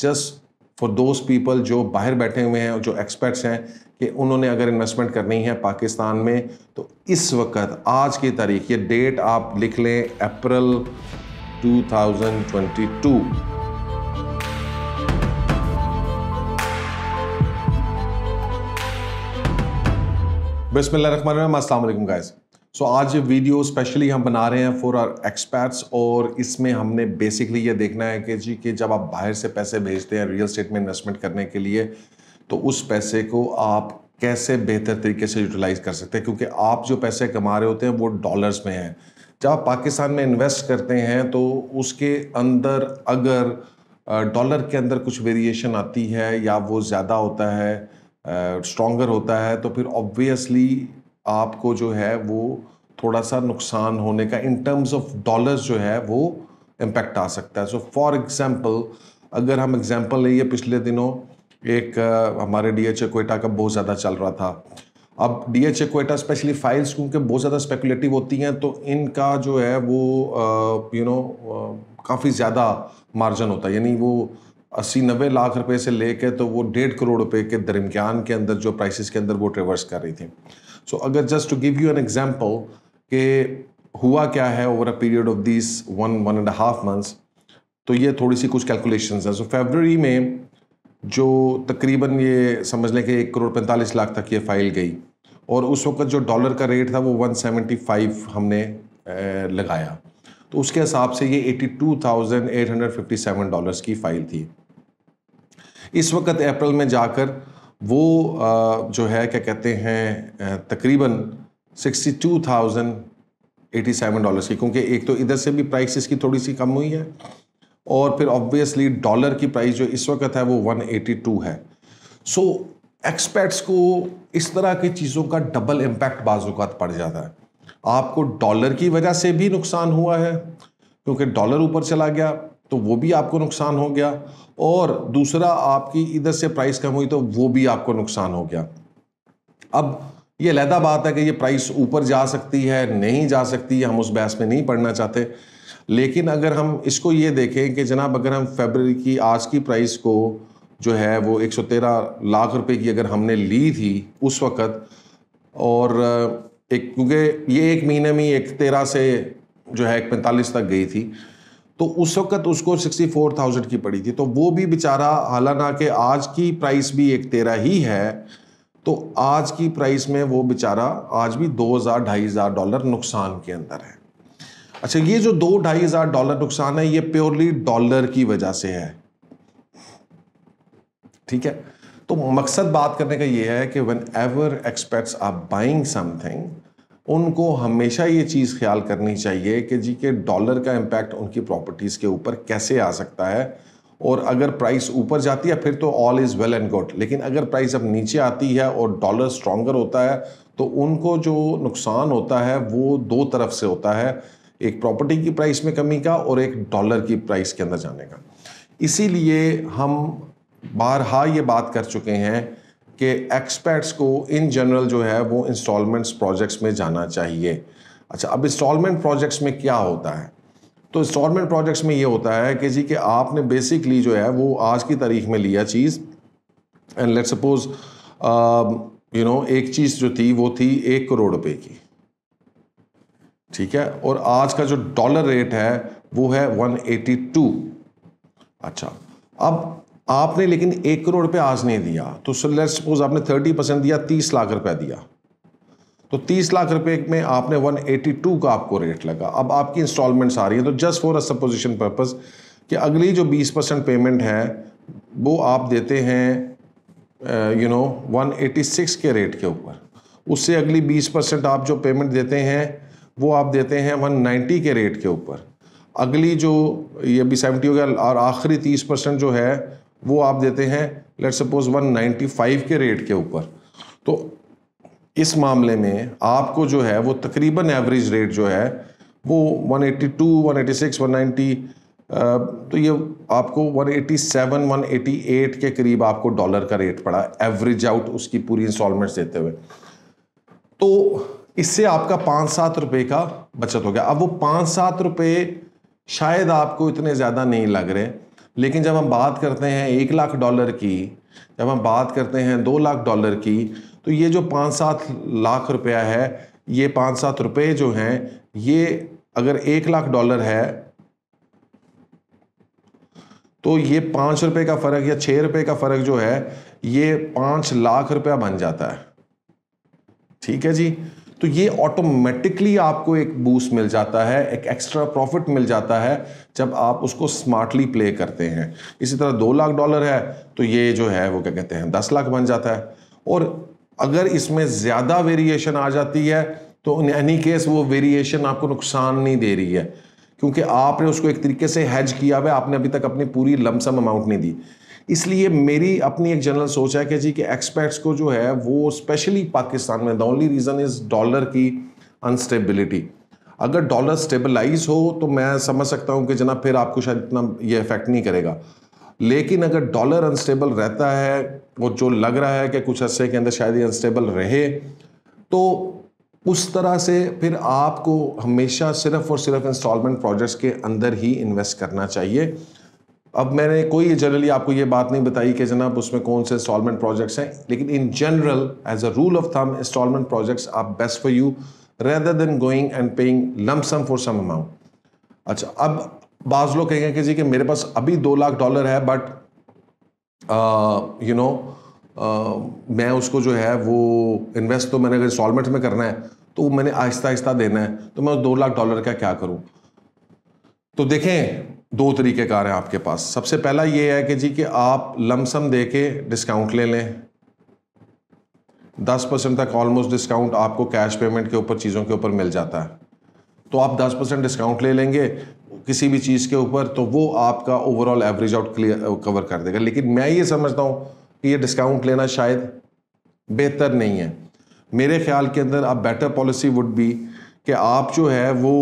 just for those people जो बाहर बैठे हुए हैं जो एक्सपर्ट्स हैं कि उन्होंने अगर इन्वेस्टमेंट करनी है पाकिस्तान में तो इस वक्त आज की तारीख ये डेट आप लिख लें अप्रैल 2022 बिस्मिल्लाह रहीम अस्सलाम वालेकुम गाइस सो so, आज वीडियो स्पेशली हम बना रहे हैं फॉर आर एक्सपैट्स और इसमें हमने बेसिकली ये देखना है कि जी कि जब आप बाहर से पैसे भेजते हैं रियल स्टेट में इन्वेस्टमेंट करने के लिए तो उस पैसे को आप कैसे बेहतर तरीके से यूटिलाइज कर सकते हैं क्योंकि आप जो पैसे कमा रहे होते हैं वो डॉलर्स में हैं जब आप पाकिस्तान में इन्वेस्ट करते हैं तो उसके अंदर अगर डॉलर के अंदर कुछ वेरिएशन आती है या वो ज़्यादा होता है स्ट्रॉगर होता है तो फिर ऑब्वियसली आपको जो है वो थोड़ा सा नुकसान होने का इन टर्म्स ऑफ डॉलर्स जो है वो इम्पैक्ट आ सकता है सो फॉर एग्ज़ाम्पल अगर हम एग्ज़ाम्पल लें पिछले दिनों एक आ, हमारे डी एच कोयटा का बहुत ज़्यादा चल रहा था अब D H Quetta specially files क्योंकि बहुत ज़्यादा स्पेकुलेटिव होती हैं तो इनका जो है वो यू नो काफ़ी ज़्यादा मार्जन होता है यानी वो अस्सी नब्बे लाख रुपए से लेके तो वो डेढ़ करोड़ रुपए के दरमियान के अंदर जो प्राइसेस के अंदर वो ट्रेवर्स कर रही थी सो so, अगर just to give you an example कि हुआ क्या है over a period of this one one and half months तो ये थोड़ी सी कुछ कैलकुलेशन हैं सो फेबररी में जो तकरीबन ये समझ लें कि एक करोड़ पैंतालीस लाख तक ये फाइल गई और उस वक्त जो डॉलर का रेट था वो 175 हमने लगाया तो उसके हिसाब से ये 82,857 डॉलर्स की फाइल थी इस वक्त अप्रैल में जाकर वो जो है क्या कहते हैं तकरीबन 62,087 डॉलर्स की क्योंकि एक तो इधर से भी प्राइस इसकी थोड़ी सी कम हुई है और फिर ऑब्वियसली डॉलर की प्राइस जो इस वक्त है वो 182 है सो so, एक्सपर्ट्स को इस तरह की चीज़ों का डबल इम्पैक्ट बाजूकात पड़ जाता है आपको डॉलर की वजह से भी नुकसान हुआ है क्योंकि डॉलर ऊपर चला गया तो वो भी आपको नुकसान हो गया और दूसरा आपकी इधर से प्राइस कम हुई तो वो भी आपको नुकसान हो गया अब ये लहदा बात है कि ये प्राइस ऊपर जा सकती है नहीं जा सकती हम उस बहस में नहीं पढ़ना चाहते लेकिन अगर हम इसको ये देखें कि जनाब अगर हम फेबर की आज की प्राइस को जो है वो 113 लाख रुपए की अगर हमने ली थी उस वक़्त और एक क्योंकि ये एक महीने में एक तेरह से जो है एक पैंतालीस तक गई थी तो उस वक्त उसको 64,000 की पड़ी थी तो वो भी बेचारा हालांकि आज की प्राइस भी एक तेरह ही है तो आज की प्राइस में वो बेचारा आज भी दो हज़ार ढाई हज़ार डॉलर नुकसान के अंदर है अच्छा ये जो दो ढाई हज़ार डॉलर नुकसान है ये प्योरली डॉलर की वजह से है ठीक है तो मकसद बात करने का ये है कि one ever expects are buying something उनको हमेशा ये चीज़ ख्याल करनी चाहिए कि जी के डॉलर का इम्पैक्ट उनकी प्रॉपर्टीज़ के ऊपर कैसे आ सकता है और अगर प्राइस ऊपर जाती है फिर तो all is well and good लेकिन अगर प्राइस अब नीचे आती है और डॉलर स्ट्रॉगर होता है तो उनको जो नुकसान होता है वो दो तरफ से होता है एक प्रॉपर्टी की प्राइस में कमी का और एक डॉलर की प्राइस के अंदर जाने का इसीलिए हम बारहा ये बात कर चुके हैं कि एक्सपर्ट्स को इन जनरल जो है वो इंस्टॉलमेंट्स प्रोजेक्ट्स में जाना चाहिए अच्छा अब इंस्टॉलमेंट प्रोजेक्ट्स में क्या होता है तो इंस्टॉलमेंट प्रोजेक्ट्स में ये होता है कि जी कि आपने बेसिकली जो है वो आज की तारीख में लिया चीज़ and let suppose you know एक चीज़ जो थी वो थी एक करोड़ रुपए की ठीक है और आज का जो डॉलर रेट है वो है 182 अच्छा अब आपने लेकिन एक करोड़ रुपये आज नहीं दिया तो लेट्स सपोज आपने थर्टी परसेंट दिया तीस लाख रुपया दिया तो तीस लाख रुपए में आपने वन एटी टू का आपको रेट लगा अब आपकी इंस्टॉलमेंट्स आ रही है तो just for a supposition purpose कि अगली जो बीस परसेंट पेमेंट है वो आप देते हैं you know one eighty six के रेट के ऊपर उससे अगली बीस परसेंट आप जो पेमेंट देते हैं वो आप देते हैं वन नाइन्टी के रेट के ऊपर अगली जो ये अभी सेवेंटी हो गया और आखिरी तीस परसेंट जो है वो आप देते हैं लेट सपोज 195 के रेट के ऊपर तो इस मामले में आपको जो है वो तकरीबन एवरेज रेट जो है वो 182, 186, 190 तो ये आपको 187, 188 के करीब आपको डॉलर का रेट पड़ा एवरेज आउट उसकी पूरी इंस्टॉलमेंट्स देते हुए तो इससे आपका पाँच सात रुपए का बचत हो गया अब वो पाँच सात रुपये शायद आपको इतने ज़्यादा नहीं लग रहे लेकिन जब हम बात करते हैं एक लाख डॉलर की जब हम बात करते हैं दो लाख डॉलर की तो ये जो पाँच सात लाख रुपया है ये पाँच सात रुपये जो हैं ये अगर एक लाख डॉलर है तो ये पाँच रुपये का फ़र्क या छः रुपये का फ़र्क जो है ये पाँच लाख रुपया बन जाता है ठीक है जी तो ये ऑटोमेटिकली आपको एक बूस्ट मिल जाता है एक एक्स्ट्रा प्रॉफिट मिल जाता है जब आप उसको स्मार्टली प्ले करते हैं इसी तरह दो लाख डॉलर है तो ये जो है वो क्या कहते हैं दस लाख बन जाता है और अगर इसमें ज़्यादा वेरिएशन आ जाती है तो इन एनी केस वो वेरिएशन आपको नुकसान नहीं दे रही है क्योंकि आपने उसको एक तरीके से हैज किया हुआ है आपने अभी तक अपनी पूरी लमसम अमाउंट नहीं दी इसलिए मेरी अपनी एक जनरल सोच है कि जी कि एक्सपर्ट्स को जो है वो स्पेशली पाकिस्तान में the only reason is dollar की अनस्टेबिलिटी अगर डॉलर स्टेबलाइज हो तो मैं समझ सकता हूँ कि जना फिर आपको शायद इतना ये इफेक्ट नहीं करेगा लेकिन अगर डॉलर अनस्टेबल रहता है और जो लग रहा है कि कुछ अरसे के अंदर शायद ये अनस्टेबल रहे तो उस तरह से फिर आपको हमेशा सिर्फ और सिर्फ इंस्टॉलमेंट प्रोजेक्ट्स के अंदर ही इन्वेस्ट करना चाहिए अब मैंने कोई जनरली आपको ये बात नहीं बताई कि जनाब उसमें कौन से इंस्टॉलमेंट प्रोजेक्ट्स हैं लेकिन in general as a rule of thumb installment projects are best for you rather than going and paying lump sum for some amount अच्छा अब बाज लोग कहेंगे कि जी कि मेरे पास अभी दो लाख डॉलर है बट यू नो मैं उसको जो है वो इन्वेस्ट तो मैंने अगर इंस्टॉलमेंट में करना है तो मैंने आहिस्ता आहिस्ता देना है तो मैं उस दो लाख डॉलर का क्या करूँ तो देखें दो तरीके कार हैं आपके पास सबसे पहला ये है कि जी कि आप लमसम दे के डिस्काउंट ले लें दस परसेंट तक ऑलमोस्ट डिस्काउंट आपको कैश पेमेंट के ऊपर चीज़ों के ऊपर मिल जाता है तो आप दस परसेंट डिस्काउंट ले लेंगे किसी भी चीज़ के ऊपर तो वो आपका overall average out clear cover कर देगा लेकिन मैं ये समझता हूँ कि ये डिस्काउंट लेना शायद बेहतर नहीं है मेरे ख्याल के अंदर अब बेटर पॉलिसी वुड बी कि आप जो है वो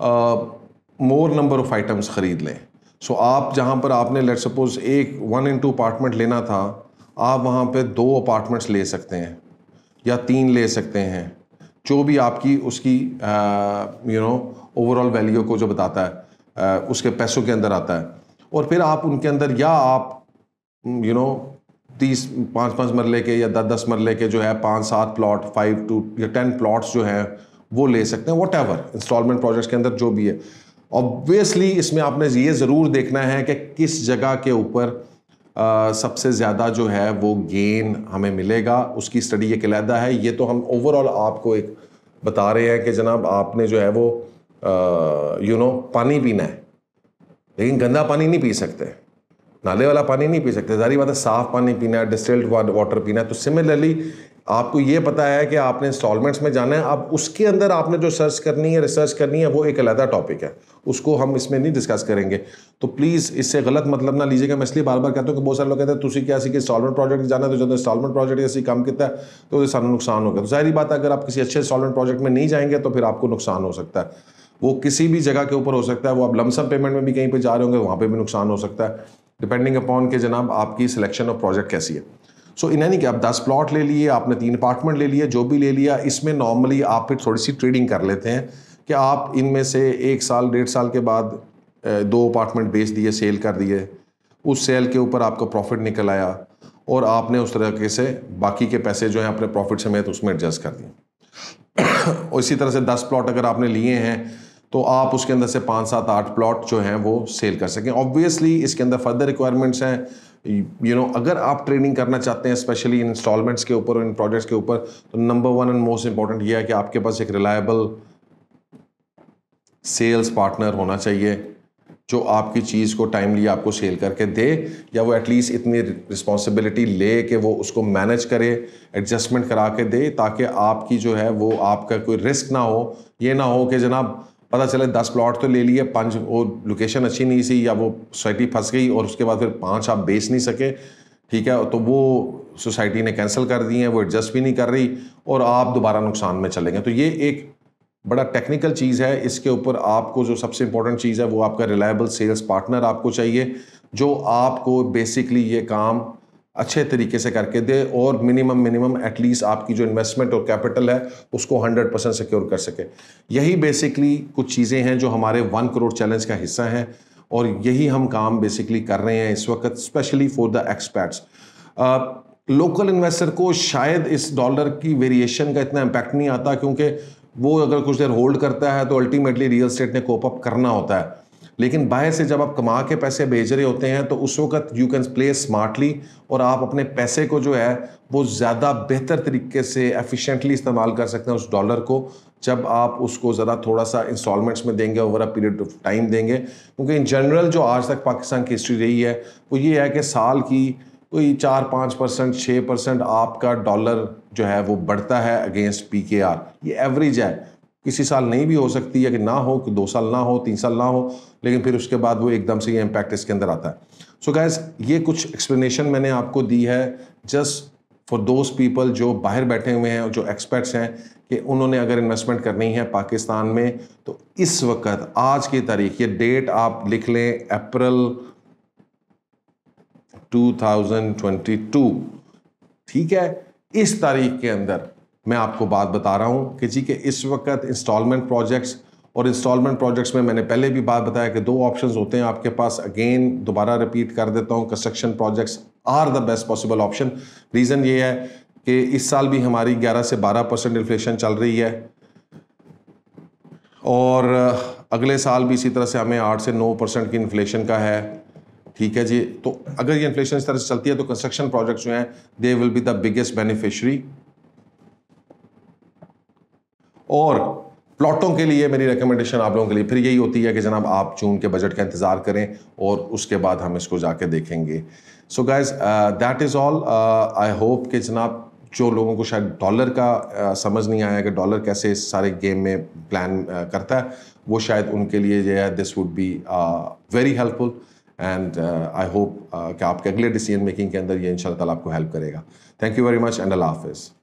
आ, uh, more number of items ख़रीद लें सो आप जहाँ पर आपने लेट सपोज़ एक वन इन टू अपार्टमेंट लेना था आप वहाँ पर दो अपार्टमेंट्स ले सकते हैं या तीन ले सकते हैं जो भी आपकी उसकी यू नो ओवरऑल वैल्यू को जो बताता है आ, उसके पैसों के अंदर आता है और फिर आप उनके अंदर या आप यू नो तीस पाँच पाँच मरले के या दस दस मरले के जो है पाँच सात प्लॉट फाइव टू या टेन प्लॉट्स जो हैं वो ले सकते हैं वॉट एवर इंस्टॉलमेंट प्रोजेक्ट्स के अंदर जो भी है ऑब्वियसली इसमें आपने ये ज़रूर देखना है कि किस जगह के ऊपर सबसे ज़्यादा जो है वो गेन हमें मिलेगा उसकी स्टडी ये अलहदा है ये तो हम ओवरऑल आपको एक बता रहे हैं कि जनाब आपने जो है वो यू नो पानी पीना है लेकिन गंदा पानी नहीं पी सकते नाले वाला पानी नहीं पी सकते जारी बात है साफ़ पानी पीना है डिस्टिल्ड वाटर पीना है तो सिमिलरली आपको ये पता है कि आपने इंस्टॉलमेंट्स में जाना है अब उसके अंदर आपने जो सर्च करनी है रिसर्च करनी है वो एक अलहदा टॉपिक है उसको हम इसमें नहीं डिस्कस करेंगे तो प्लीज़ इससे गलत मतलब ना लीजिएगा मैं इसलिए बार बार कहता हूँ कि बहुत सारे लोग कहते हैं तुम्हें क्या सीखे इंस्टॉलमेंट प्रोजेक्ट जाना है तो जो इंस्टॉलमेंट प्रोजेक्ट ऐसी कम कितना है तो सारा नुकसान होगा तो जाहिर बात अगर आप किसी अच्छे इंस्टॉलमेंट प्रोजेक्ट में नहीं जाएंगे तो फिर आपको नुकसान हो सकता है वो किसी भी जगह के ऊपर हो सकता है वो आप लमसम पेमेंट में भी कहीं पर जा रहे होंगे वहाँ पर भी नुकसान हो सकता है डिपेंडिंग अपॉन के जनाब आपकी सिलेक्शन ऑफ प्रोजेक्ट कैसी है सो इन इन्हें नहीं कि आप दस प्लॉट ले लिए आपने तीन अपार्टमेंट ले लिए जो भी ले लिया इसमें नॉर्मली आप फिर थोड़ी सी ट्रेडिंग कर लेते हैं कि आप इनमें से एक साल डेढ़ साल के बाद दो अपार्टमेंट बेच दिए सेल कर दिए उस सेल के ऊपर आपका प्रॉफिट निकल आया और आपने उस तरीके से बाकी के पैसे जो हैं अपने प्रॉफिट समेत उसमें एडजस्ट कर दिए और इसी तरह से दस प्लॉट अगर आपने लिए हैं तो आप उसके अंदर से पाँच सात आठ प्लॉट जो हैं वो सेल कर सकें ऑब्वियसली इसके अंदर फर्दर रिक्वायरमेंट्स हैं यू नो अगर आप ट्रेनिंग करना चाहते हैं स्पेशली इन इंस्टॉलमेंट्स के ऊपर इन प्रोजेक्ट्स के ऊपर तो number one and most important ये है कि आपके पास एक रिलायबल सेल्स पार्टनर होना चाहिए जो आपकी चीज़ को टाइमली आपको सेल करके दे या वो एटलीस्ट इतनी रिस्पॉन्सिबिलिटी ले कि वो उसको मैनेज करे एडजस्टमेंट करा के दे ताकि आपकी जो है वो आपका कोई रिस्क ना हो ये ना हो कि जनाब पता चले दस प्लॉट तो ले लिए पाँच वो लोकेशन अच्छी नहीं सी या वो सोसाइटी फंस गई और उसके बाद फिर पाँच आप बेच नहीं सके ठीक है तो वो सोसाइटी ने कैंसिल कर दी है वो एडजस्ट भी नहीं कर रही और आप दोबारा नुकसान में चले गए तो ये एक बड़ा टेक्निकल चीज़ है इसके ऊपर आपको जो सबसे इंपॉर्टेंट चीज़ है वो आपका रिलायबल सेल्स पार्टनर आपको चाहिए जो आपको बेसिकली ये काम अच्छे तरीके से करके दे और मिनिमम मिनिमम एटलीस्ट आपकी जो इन्वेस्टमेंट और कैपिटल है उसको 100 परसेंट सिक्योर कर सके यही बेसिकली कुछ चीज़ें हैं जो हमारे वन करोड़ चैलेंज का हिस्सा हैं और यही हम काम बेसिकली कर रहे हैं इस वक्त specially for the expats local investor को शायद इस डॉलर की वेरिएशन का इतना इम्पैक्ट नहीं आता क्योंकि वो अगर कुछ देर होल्ड करता है तो अल्टीमेटली रियल स्टेट ने कोप अप करना होता है लेकिन बाहर से जब आप कमा के पैसे भेज रहे होते हैं तो उस वक्त यू कैन प्ले स्मार्टली और आप अपने पैसे को जो है वो ज़्यादा बेहतर तरीके से एफिशिएंटली इस्तेमाल कर सकते हैं उस डॉलर को जब आप उसको ज़रा थोड़ा सा इंस्टॉलमेंट्स में देंगे over a period of time देंगे क्योंकि इन जनरल जो आज तक पाकिस्तान की हिस्ट्री रही है वो ये है कि साल की कोई चार पाँच परसेंट छः परसेंट आपका डॉलर जो है वो बढ़ता है अगेंस्ट पी के आर ये एवरेज है किसी साल नहीं भी हो सकती है कि ना हो कि दो साल ना हो तीन साल ना हो लेकिन फिर उसके बाद वो एकदम से ये इम्पैक्ट इसके अंदर आता है सो so गैस ये कुछ एक्सप्लेनेशन मैंने आपको दी है जस्ट फॉर दोज पीपल जो बाहर बैठे हुए हैं जो एक्सपर्ट्स हैं कि उन्होंने अगर इन्वेस्टमेंट करनी है पाकिस्तान में तो इस वक्त आज की तारीख ये डेट आप लिख लें अप्रैल 2022 ठीक है इस तारीख के अंदर मैं आपको बात बता रहा हूँ कि जी के इस वक्त इंस्टॉलमेंट प्रोजेक्ट्स और इंस्टॉलमेंट प्रोजेक्ट्स में मैंने पहले भी बात बताया कि दो ऑप्शंस होते हैं आपके पास अगेन दोबारा रिपीट कर देता हूँ construction projects are the best possible option reason ये है कि इस साल भी हमारी 11 से 12 परसेंट इन्फ्लेशन चल रही है और अगले साल भी इसी तरह से हमें आठ से नौ परसेंट की इन्फ्लेशन का है ठीक है जी तो अगर ये इन्फ्लेशन इस तरह से चलती है तो कंस्ट्रक्शन प्रोजेक्ट्स जो हैं they will be the biggest beneficiary और प्लॉटों के लिए मेरी रिकमेंडेशन आप लोगों के लिए फिर यही होती है कि जनाब आप जून के बजट का इंतज़ार करें और उसके बाद हम इसको जाके देखेंगे so guys that is all I hope कि जनाब जो लोगों को शायद डॉलर का uh, समझ नहीं आया कि डॉलर कैसे इस सारे गेम में प्लान uh, करता है वो शायद उनके लिए जो है this would be very helpful and I hope कि आपके अगले डिसीजन मेकिंग के अंदर ये इन आपको हेल्प करेगा thank you very much and Allah हाफिज़